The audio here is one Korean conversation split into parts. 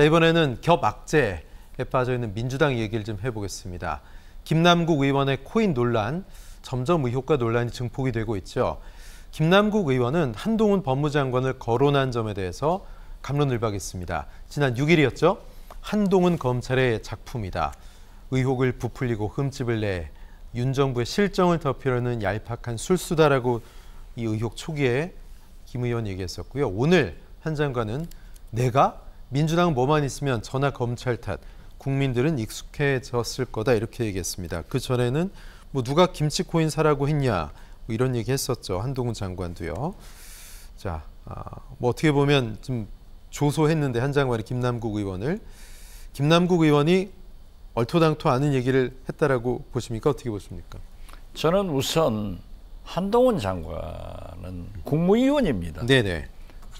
자, 이번에는 겹악재에 빠져 있는 민주당 얘기를 좀 해보겠습니다. 김남국 의원의 코인 논란, 점점 의혹과 논란이 증폭이 되고 있죠. 김남국 의원은 한동훈 법무장관을 거론한 점에 대해서 감론을박했습니다. 지난 6일이었죠. 한동훈 검찰의 작품이다. 의혹을 부풀리고 흠집을 내윤 정부의 실정을 덮으려는 얄팍한 술수다라고 이 의혹 초기에 김 의원 얘기했었고요. 오늘 한 장관은 내가 민주당 뭐만 있으면 전화 검찰 탓, 국민들은 익숙해졌을 거다 이렇게 얘기했습니다. 그 전에는 뭐 누가 김치 코인 사라고 했냐 뭐 이런 얘기 했었죠 한동훈 장관도요. 자, 아, 뭐 어떻게 보면 좀 조소했는데 한 장관이 김남국 의원을 김남국 의원이 얼토당토 않은 얘기를 했다라고 보십니까? 어떻게 보십니까? 저는 우선 한동훈 장관은 국무위원입니다. 네네.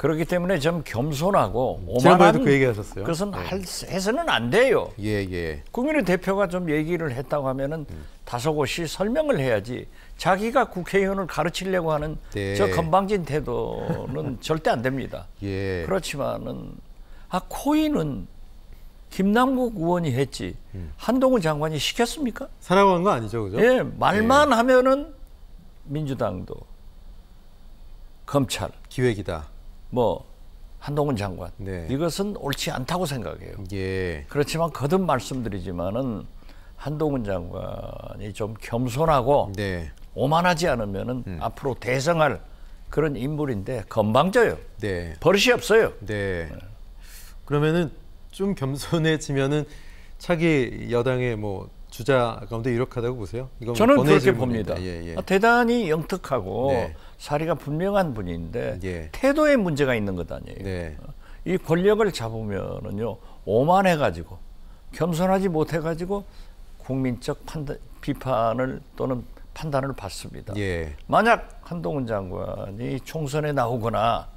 그렇기 때문에 좀 겸손하고 음. 오만한 그 얘기하셨어요. 그것은 네. 할, 해서는 안 돼요. 예, 예. 국민의 대표가 좀 얘기를 했다고 하면은 음. 다섯 곳이 설명을 해야지 자기가 국회의원을 가르치려고 하는 네. 저 건방진 태도는 절대 안 됩니다. 예. 그렇지만은 아 코인은 김남국 의원이 했지 음. 한동훈 장관이 시켰습니까? 사라고 한거 아니죠, 그죠? 예, 말만 예. 하면은 민주당도 검찰 기획이다. 뭐 한동훈 장관 네. 이것은 옳지 않다고 생각해요. 예. 그렇지만 거듭 말씀드리지만은 한동훈 장관이 좀 겸손하고 네. 오만하지 않으면은 음. 앞으로 대성할 그런 인물인데 건방져요. 네. 버릇이 없어요. 네. 그러면은 좀 겸손해지면은 차기 여당의 뭐 주자 가운데 유력하다고 보세요? 저는 그렇게 봅니다. 예, 예. 아, 대단히 영특하고 네. 사리가 분명한 분인데 예. 태도에 문제가 있는 것 아니에요. 네. 이 권력을 잡으면은요 오만해 가지고 겸손하지 못해 가지고 국민적 판단, 비판을 또는 판단을 받습니다. 예. 만약 한동훈 장관이 총선에 나오거나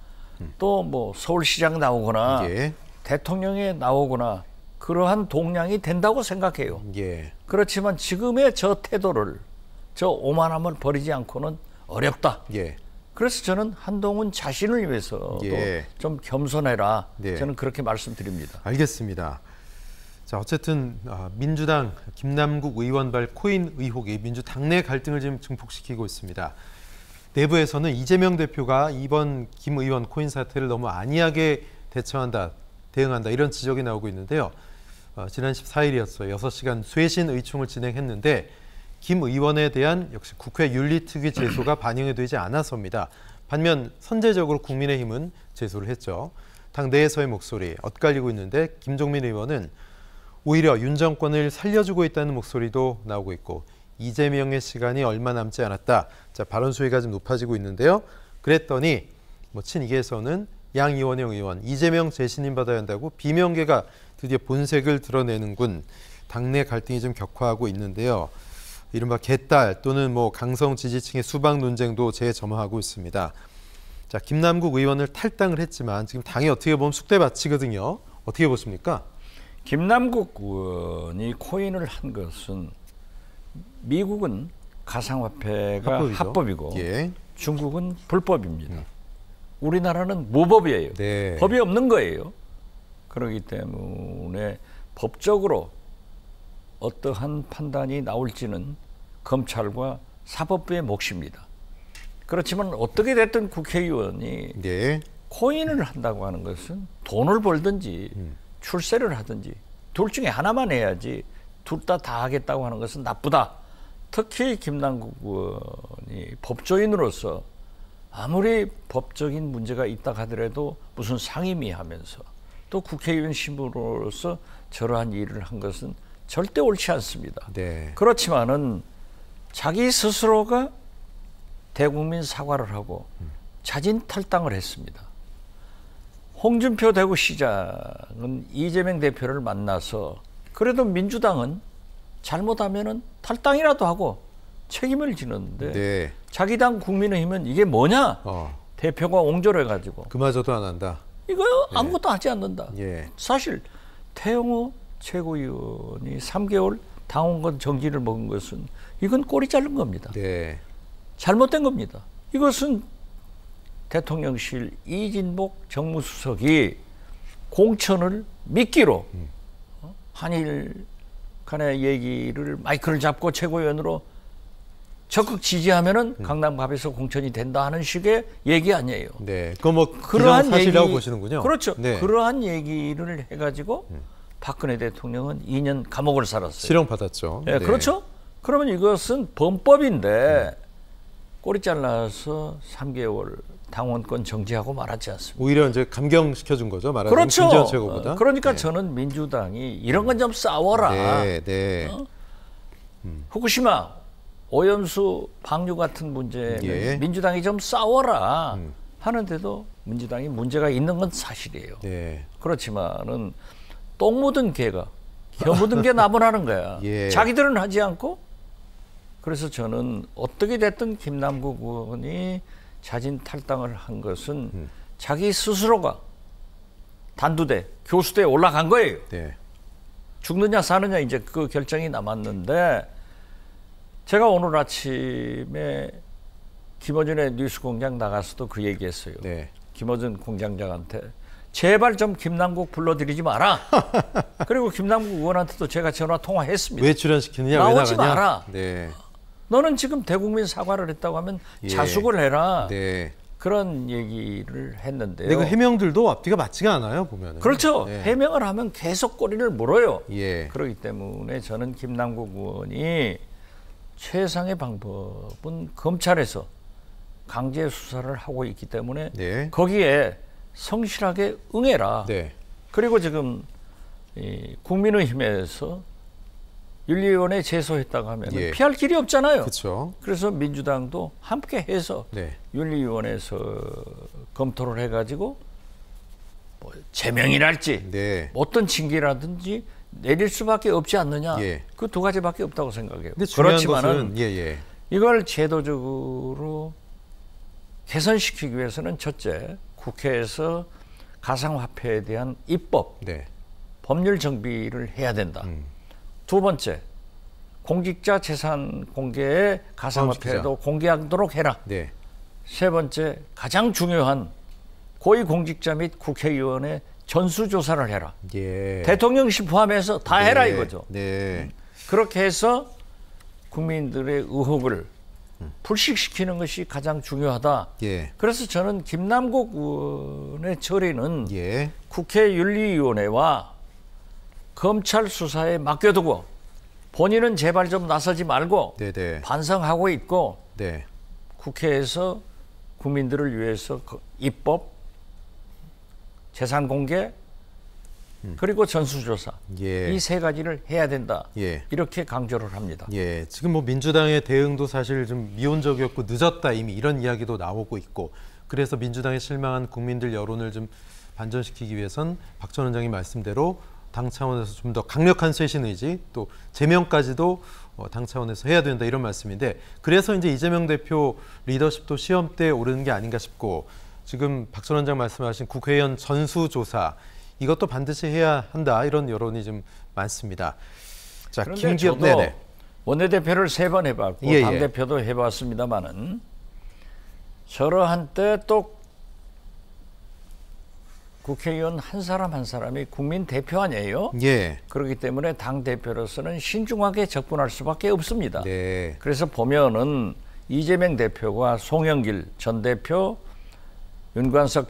음. 또뭐 서울시장 나오거나 예. 대통령에 나오거나 그러한 동량이 된다고 생각해요. 예. 그렇지만 지금의 저 태도를 저 오만함을 버리지 않고는 어렵다. 예. 그래서 저는 한동훈 자신을 위해서 예. 좀 겸손해라. 예. 저는 그렇게 말씀드립니다. 알겠습니다. 자, 어쨌든 아, 민주당 김남국 의원 발 코인 의혹이 민주당 내 갈등을 지금 증폭시키고 있습니다. 내부에서는 이재명 대표가 이번 김 의원 코인 사태를 너무 안이하게 대처한다, 대응한다 이런 지적이 나오고 있는데요. 어, 지난 14일이었어요. 6시간 쇄신 의총을 진행했는데 김 의원에 대한 역시 국회 윤리특위 제소가 반영이 되지 않았습니다 반면 선제적으로 국민의힘은 제소를 했죠. 당 내에서의 목소리 엇갈리고 있는데 김종민 의원은 오히려 윤 정권을 살려주고 있다는 목소리도 나오고 있고 이재명의 시간이 얼마 남지 않았다. 자 발언 수위가 좀 높아지고 있는데요. 그랬더니 뭐 친이계에서는 양의원영 의원 이재명 재신임 받아야 한다고 비명계가 드디어 본색을 드러내는군. 당내 갈등이 좀 격화하고 있는데요. 이른바 개딸 또는 뭐 강성 지지층의 수박 논쟁도 재점화하고 있습니다. 자, 김남국 의원을 탈당을 했지만 지금 당이 어떻게 보면 숙대밭이거든요. 어떻게 보십니까? 김남국 의원이 코인을 한 것은 미국은 가상화폐가 합법이죠. 합법이고 예. 중국은 불법입니다. 음. 우리나라는 무법이에요. 네. 법이 없는 거예요. 그러기 때문에 법적으로 어떠한 판단이 나올지는 검찰과 사법부의 몫입니다. 그렇지만 어떻게 됐든 국회의원이 네. 코인을 한다고 하는 것은 돈을 벌든지 음. 출세를 하든지 둘 중에 하나만 해야지 둘 다 다 하겠다고 하는 것은 나쁘다. 특히 김남국 의원이 법조인으로서 아무리 법적인 문제가 있다 하더라도 무슨 상임위 하면서 또 국회의원 신분으로서 저러한 일을 한 것은 절대 옳지 않습니다. 네. 그렇지만은 자기 스스로가 대국민 사과를 하고 음. 자진 탈당을 했습니다. 홍준표 대구시장은 이재명 대표를 만나서 그래도 민주당은 잘못하면은 탈당이라도 하고 책임을 지는데 네. 자기 당 국민의힘은 이게 뭐냐 어. 대표가 옹졸해 가지고 그마저도 안 한다. 이거 예. 아무것도 하지 않는다. 예. 사실 태영호 최고위원이 3개월 당원권 정지를 먹은 것은 이건 꼬리 자른 겁니다. 네. 잘못된 겁니다. 이것은 대통령실 이진복 정무수석이 공천을 미끼로 음. 어? 한일 간의 얘기를 마이크를 잡고 최고위원으로 적극 지지하면은 음. 강남갑에서 공천이 된다 하는 식의 얘기 아니에요. 네. 그 뭐 그러한 사실이라고 얘기, 보시는군요. 그렇죠. 네. 그러한 얘기를 해가지고 음. 박근혜 대통령은 2년 감옥을 살았어요. 실형 받았죠. 네. 네. 그렇죠. 그러면 이것은 범법인데 음. 꼬리 잘라서 3개월 당원권 정지하고 말았지 않습니까? 오히려 이제 감경시켜 준 거죠. 말하자면 그렇죠. 김 최고보다. 어, 그러니까 네. 저는 민주당이 이런 건 좀 싸워라. 네, 네. 어? 후쿠시마 오염수 방류 같은 문제 예. 민주당이 좀 싸워라 음. 하는데도 민주당이 문제가 있는 건 사실이에요. 예. 그렇지만은 똥 묻은 개가 겨 묻은 게 나무라는 거야. 예. 자기들은 하지 않고 그래서 저는 어떻게 됐든 김남국 의원이 자진 탈당을 한 것은 음. 자기 스스로가 단두대 교수대에 올라간 거예요. 네. 죽느냐 사느냐 이제 그 결정이 남았는데 제가 오늘 아침에 김어준의 뉴스공장 나가서도 그 얘기했어요. 네. 김어준 공장장한테 제발 좀 김남국 불러드리지 마라. 그리고 김남국 의원한테도 제가 전화 통화했습니다. 왜 출연시키느냐? 나오지 마라. 네. 너는 지금 대국민 사과를 했다고 하면 예. 자숙을 해라. 네. 그런 얘기를 했는데요. 근그 해명들도 앞뒤가 맞지가 않아요 보면. 그렇죠. 네. 해명을 하면 계속 꼬리를 물어요. 예. 그렇기 때문에 저는 김남국 의원이 최상의 방법은 검찰에서 강제 수사를 하고 있기 때문에 네. 거기에 성실하게 응해라. 네. 그리고 지금 이 국민의힘에서 윤리위원회 제소했다고 하면 예. 피할 길이 없잖아요. 그쵸. 그래서 민주당도 함께 해서 네. 윤리위원회에서 검토를 해가지고 뭐 제명이랄지 네. 어떤 징계라든지 내릴 수밖에 없지 않느냐. 예. 그두 가지밖에 없다고 생각해요. 그렇지만은 예, 예. 이걸 제도적으로 개선시키기 위해서는 첫째 국회에서 가상화폐에 대한 입법 네. 법률 정비를 해야 된다. 음. 두 번째 공직자 재산 공개에 가상화폐도 공개하도록 해라. 네. 세 번째 가장 중요한 고위공직자 및 국회의원의 전수조사를 해라. 예. 대통령실 포함해서 다 네. 해라 이거죠. 네. 그렇게 해서 국민들의 의혹을 불식시키는 것이 가장 중요하다. 예. 그래서 저는 김남국 의원의 처리는 예. 국회 윤리위원회와 검찰 수사에 맡겨두고 본인은 제발 좀 나서지 말고 네네. 네. 반성하고 있고 네. 국회에서 국민들을 위해서 그 입법 재산 공개 음. 그리고 전수조사 예. 이세 가지를 해야 된다 예. 이렇게 강조를 합니다. 예. 지금 뭐 민주당의 대응도 사실 좀 미온적이었고 늦었다 이미 이런 이야기도 나오고 있고 그래서 민주당에 실망한 국민들 여론을 좀 반전시키기 위해선 박전 원장이 말씀대로 당 차원에서 좀 더 강력한 쇄신 의지 또 제명까지도 어, 당 차원에서 해야 된다 이런 말씀인데 그래서 이제 이재명 대표 리더십도 시험 때 오르는 게 아닌가 싶고 지금 박선 원장 말씀하신 국회의원 전수조사 이것도 반드시 해야 한다 이런 여론이 좀 많습니다. 자, 김기현 네네. 원내대표를 세 번 해봤고 예, 예, 당대표도 해봤습니다마는 저러 한때 또 국회의원 한 사람 한 사람이 국민 대표 아니에요? 예. 그렇기 때문에 당 대표로서는 신중하게 접근할 수밖에 없습니다. 네. 그래서 보면은 이재명 대표가 송영길 전 대표 윤관석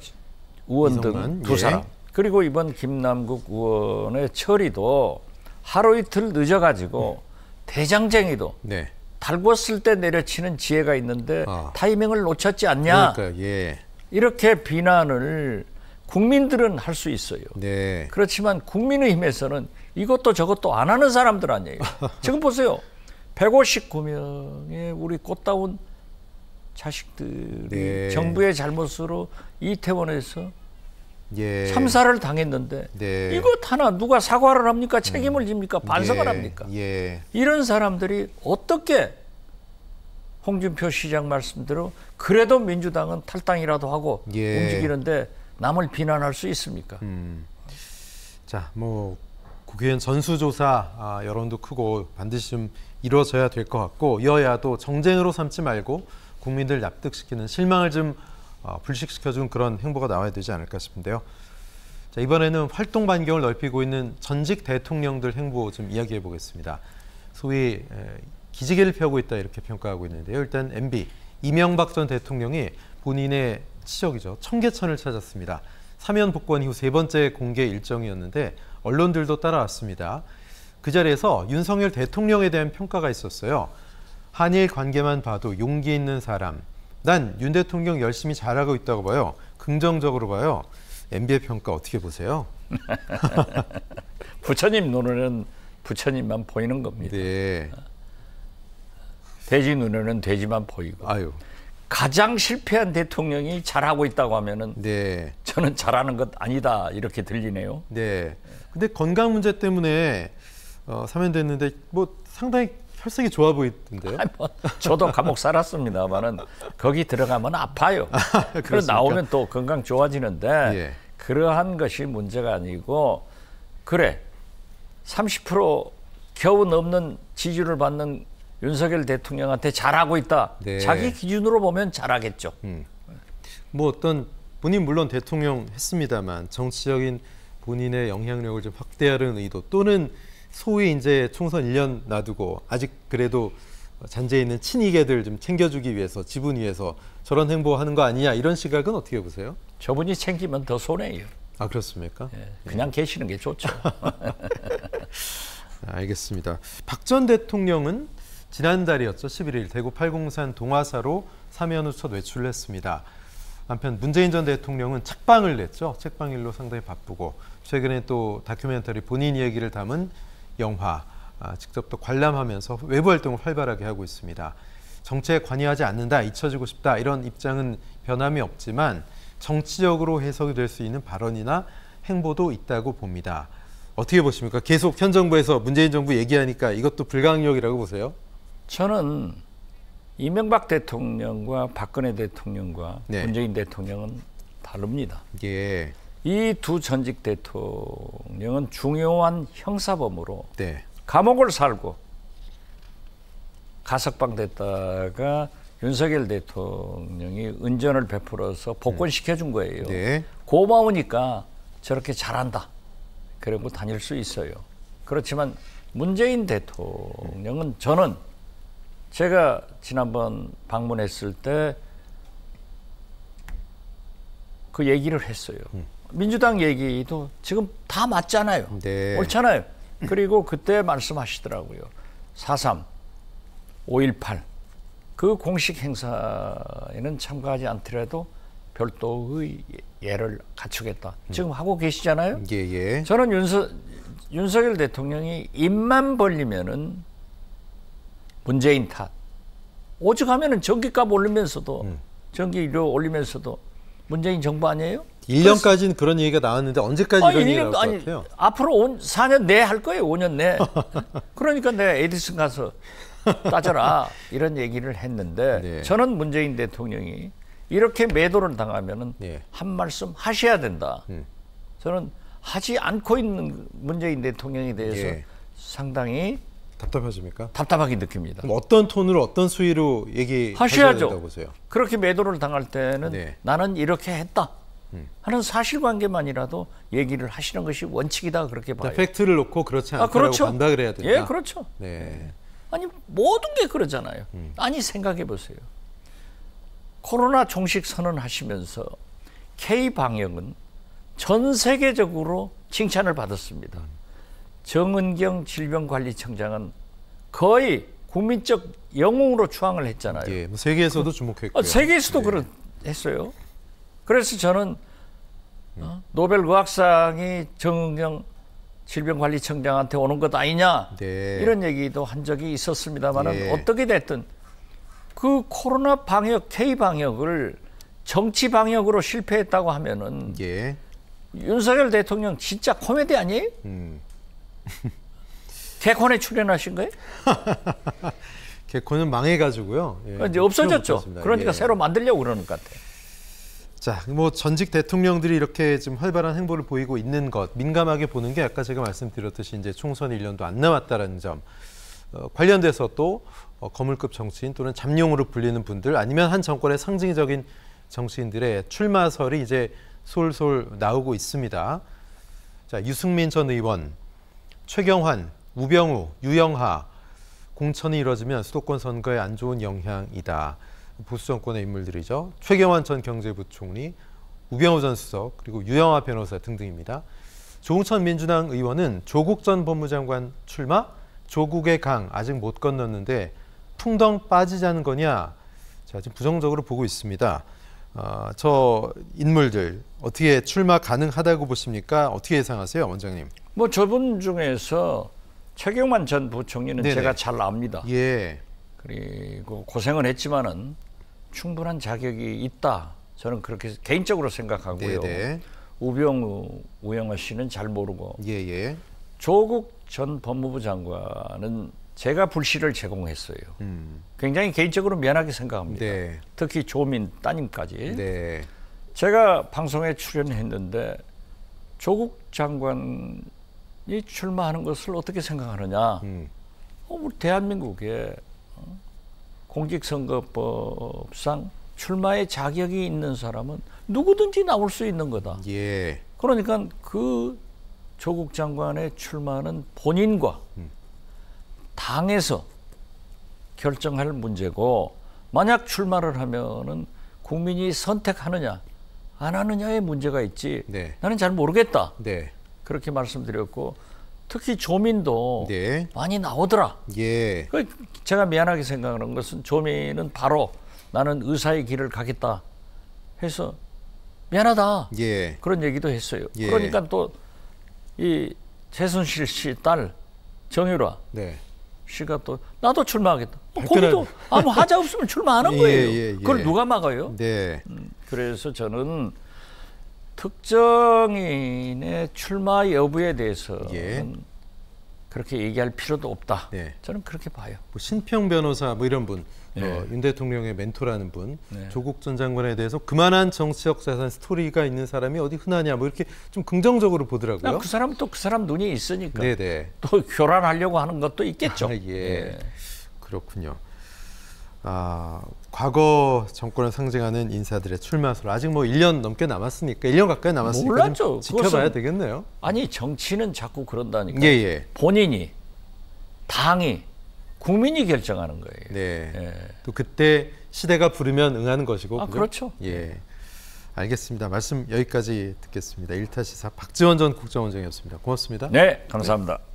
의원 등 두 사람 예. 그리고 이번 김남국 의원의 처리도 하루 이틀 늦어가지고 음. 대장쟁이도 네. 달궜을 때 내려치는 지혜가 있는데 어. 타이밍을 놓쳤지 않냐 그러니까, 예. 이렇게 비난을 국민들은 할 수 있어요. 네. 그렇지만 국민의힘에서는 이것도 저것도 안 하는 사람들 아니에요. 지금 보세요. 159명의 우리 꽃다운 자식들이 네. 정부의 잘못으로 이태원에서 예. 참사를 당했는데 네. 이것 하나 누가 사과를 합니까? 음. 책임을 집니까? 반성을 예. 합니까? 예. 이런 사람들이 어떻게 홍준표 시장 말씀대로 그래도 민주당은 탈당이라도 하고 예. 움직이는데 남을 비난할 수 있습니까? 음. 자, 뭐 국회의원 전수조사 아, 여론도 크고 반드시 좀 이루어져야 될 것 같고 여야도 정쟁으로 삼지 말고 국민들 납득시키는 실망을 좀 어, 불식시켜준 그런 행보가 나와야 되지 않을까 싶은데요. 자, 이번에는 활동 반경을 넓히고 있는 전직 대통령들 행보 좀 이야기해 보겠습니다. 소위 기지개를 펴고 있다 이렇게 평가하고 있는데요. 일단 MB 이명박 전 대통령이 본인의 치적이죠. 청계천을 찾았습니다. 사면 복권 이후 세 번째 공개 일정이었는데 언론들도 따라왔습니다. 그 자리에서 윤석열 대통령에 대한 평가가 있었어요. 한일 관계만 봐도 용기 있는 사람. 난 윤 대통령 열심히 잘하고 있다고 봐요. 긍정적으로 봐요. MB의 평가 어떻게 보세요? 부처님 눈에는 부처님만 보이는 겁니다. 네. 돼지 눈에는 돼지만 보이고. 아유. 가장 실패한 대통령이 잘하고 있다고 하면은 네. 저는 잘하는 것 아니다 이렇게 들리네요. 네. 근데 건강 문제 때문에 어, 사면됐는데 뭐 상당히 혈색이 좋아 보이던데요? 아니, 뭐, 저도 감옥 살았습니다만은 거기 들어가면 아파요. 아, 그래 나오면 또 건강 좋아지는데 예. 그러한 것이 문제가 아니고 그래 30% 겨우 넘는 지지를 받는 윤석열 대통령한테 잘하고 있다. 네. 자기 기준으로 보면 잘하겠죠. 음. 뭐 어떤 본인 물론 대통령 했습니다만 정치적인 본인의 영향력을 좀 확대하려는 의도 또는 소위 이제 총선 1년 놔두고 아직 그래도 잔재 있는 친이계들 좀 챙겨주기 위해서 지분 위해서 저런 행보하는 거 아니냐 이런 시각은 어떻게 보세요? 저분이 챙기면 더 손해예요. 아 그렇습니까? 예, 예. 그냥 예. 계시는 게 좋죠. 알겠습니다. 박 전 대통령은 지난달이었죠. 11일 대구 팔공산 동화사로 사면 후첫 외출을 했습니다. 한편 문재인 전 대통령은 책방을 냈죠. 책방 일로 상당히 바쁘고 최근에 또 다큐멘터리 본인 이야기를 담은 영화 아, 직접 또 관람하면서 외부 활동을 활발하게 하고 있습니다. 정치에 관여하지 않는다, 잊혀지고 싶다 이런 입장은 변함이 없지만 정치적으로 해석이 될 수 있는 발언이나 행보도 있다고 봅니다. 어떻게 보십니까? 계속 현 정부에서 문재인 정부 얘기하니까 이것도 불가항력이라고 보세요? 저는 이명박 대통령과 박근혜 대통령과 네. 문재인 대통령은 다릅니다. 예. 이두 전직 대통령은 중요한 형사범으로 네. 감옥을 살고 가석방 됐다가 윤석열 대통령이 은전을 베풀어서 복권시켜 준 거예요. 네. 고마우니까 저렇게 잘한다. 그리고 다닐 수 있어요. 그렇지만 문재인 대통령은 저는 제가 지난번 방문했을 때 그 얘기를 했어요. 음. 민주당 얘기도 지금 다 맞잖아요. 네. 옳잖아요. 그리고 그때 말씀하시더라고요. 4.3, 5.18. 그 공식 행사에는 참가하지 않더라도 별도의 예를 갖추겠다. 지금 음. 하고 계시잖아요. 예, 예. 저는 윤석, 윤석열 대통령이 입만 벌리면은 문재인 탓. 오죽하면은 전기값 올리면서도 음. 전기료 올리면서도 문재인 정부 아니에요? 1년까지는 그런 얘기가 나왔는데 언제까지 아니, 이런 얘기가 나올 아니, 같아요? 앞으로 온, 4년 내 할 거예요. 5년 내. 그러니까 내가 에디슨 가서 따져라 이런 얘기를 했는데 네. 저는 문재인 대통령이 이렇게 매도를 당하면은 네. 한 말씀 하셔야 된다. 음. 저는 하지 않고 있는 문재인 대통령에 대해서 예. 상당히 답답하십니까? 답답하게 느낍니다. 어떤 톤으로 어떤 수위로 얘기하셔야 된다고 보세요? 그렇게 매도를 당할 때는 네. 나는 이렇게 했다. 하는 사실관계만이라도 얘기를 하시는 것이 원칙이다 그렇게 봐요. 그러니까 팩트를 놓고 그렇지 않다고 아, 그렇죠. 반박을 해야 된다. 예, 그렇죠. 네. 예. 아니 모든 게 그러잖아요. 음. 아니 생각해 보세요. 코로나 종식 선언하시면서 K 방역은 전 세계적으로 칭찬을 받았습니다. 음. 정은경 질병관리청장은 거의 국민적 영웅으로 추앙을 했잖아요. 예, 뭐 세계에서도 주목했고요. 아, 세계에서도 네. 그런 했어요. 그래서 저는 어? 노벨 의학상이 정은경 질병관리청장한테 오는 것 아니냐 네. 이런 얘기도 한 적이 있었습니다만 네. 어떻게 됐든 그 코로나 방역 K 방역을 정치 방역으로 실패했다고 하면은 예. 윤석열 대통령 진짜 코미디 아니에요? 음. 개콘에 출연하신 거예요? 개콘은 망해가지고요. 예, 이제 없어졌죠. 그러니까 예. 새로 만들려고 그러는 것 같아요. 자, 뭐 전직 대통령들이 이렇게 좀 활발한 행보를 보이고 있는 것 민감하게 보는 게 아까 제가 말씀드렸듯이 이제 총선 1년도 안 남았다라는 점 어, 관련돼서 또 어, 거물급 정치인 또는 잠룡으로 불리는 분들 아니면 한 정권의 상징적인 정치인들의 출마설이 이제 솔솔 나오고 있습니다. 자, 유승민 전 의원, 최경환, 우병우, 유영하 공천이 이뤄지면 수도권 선거에 안 좋은 영향이다. 보수 정권의 인물들이죠. 최경환 전 경제부총리, 우병우 전 수석, 그리고 유영하 변호사 등등입니다. 조홍천 민주당 의원은 조국 전 법무장관 출마, 조국의 강 아직 못 건넜는데 풍덩 빠지자는 거냐? 자, 지금 부정적으로 보고 있습니다. 어, 저 인물들 어떻게 출마 가능하다고 보십니까? 어떻게 예상하세요, 원장님? 뭐 저분 중에서 최경만 전 부총리는 네네. 제가 잘 압니다. 예. 그리고 고생을 했지만은 충분한 자격이 있다. 저는 그렇게 개인적으로 생각하고요. 네네. 네. 우병우, 우영아 씨는 잘 모르고 예예. 예. 조국 전 법무부 장관은 제가 불씨를 제공했어요. 음. 굉장히 개인적으로 미안하게 생각합니다. 네. 특히 조민 따님까지. 네. 제가 방송에 출연했는데 조국 장관이 출마하는 것을 어떻게 생각하느냐. 음. 어, 우리 뭐 대한민국에 공직선거법상 출마의 자격이 있는 사람은 누구든지 나올 수 있는 거다. 예. 그러니까 그 조국 장관의 출마는 본인과 음. 당에서 결정할 문제고 만약 출마를 하면은 국민이 선택하느냐 안 하느냐의 문제가 있지. 네. 나는 잘 모르겠다. 네. 그렇게 말씀드렸고 특히 조민도 네. 많이 나오더라. 예. 그 제가 미안하게 생각하는 것은 조민은 바로 나는 의사의 길을 가겠다 해서 미안하다. 예. 그런 얘기도 했어요. 예. 그러니까 또 이 최순실 씨 딸 정유라 네. 씨가 또 나도 출마하겠다. 뭐 거기도 아무 하자 없으면 출마하는 예, 거예요. 예, 예. 그걸 누가 막아요? 네. 음, 그래서 저는 특정인의 출마 여부에 대해서 예. 그렇게 얘기할 필요도 없다. 네. 저는 그렇게 봐요. 뭐 신평 변호사 뭐 이런 분, 네. 어, 윤 대통령의 멘토라는 분, 네. 조국 전 장관에 대해서 그만한 정치적 자산 스토리가 있는 사람이 어디 흔하냐 뭐 이렇게 좀 긍정적으로 보더라고요. 아, 그사람또그 사람 눈이 있으니까 네네. 네. 또 교란하려고 하는 것도 있겠죠. 아, 예. 예. 그렇군요. 아, 과거 정권을 상징하는 인사들의 출마설 아직 뭐 1년 넘게 남았으니까 1년 가까이 남았으니까 몰랐죠. 지켜봐야 되겠네요. 아니 정치는 자꾸 그런다니까. 예, 예. 본인이 당이 국민이 결정하는 거예요. 네. 예. 또 그때 시대가 부르면 응하는 것이고. 아, 그렇죠. 예. 알겠습니다. 말씀 여기까지 듣겠습니다. 일타 시사 박지원 전 국정원장이었습니다. 고맙습니다. 네, 감사합니다. 네.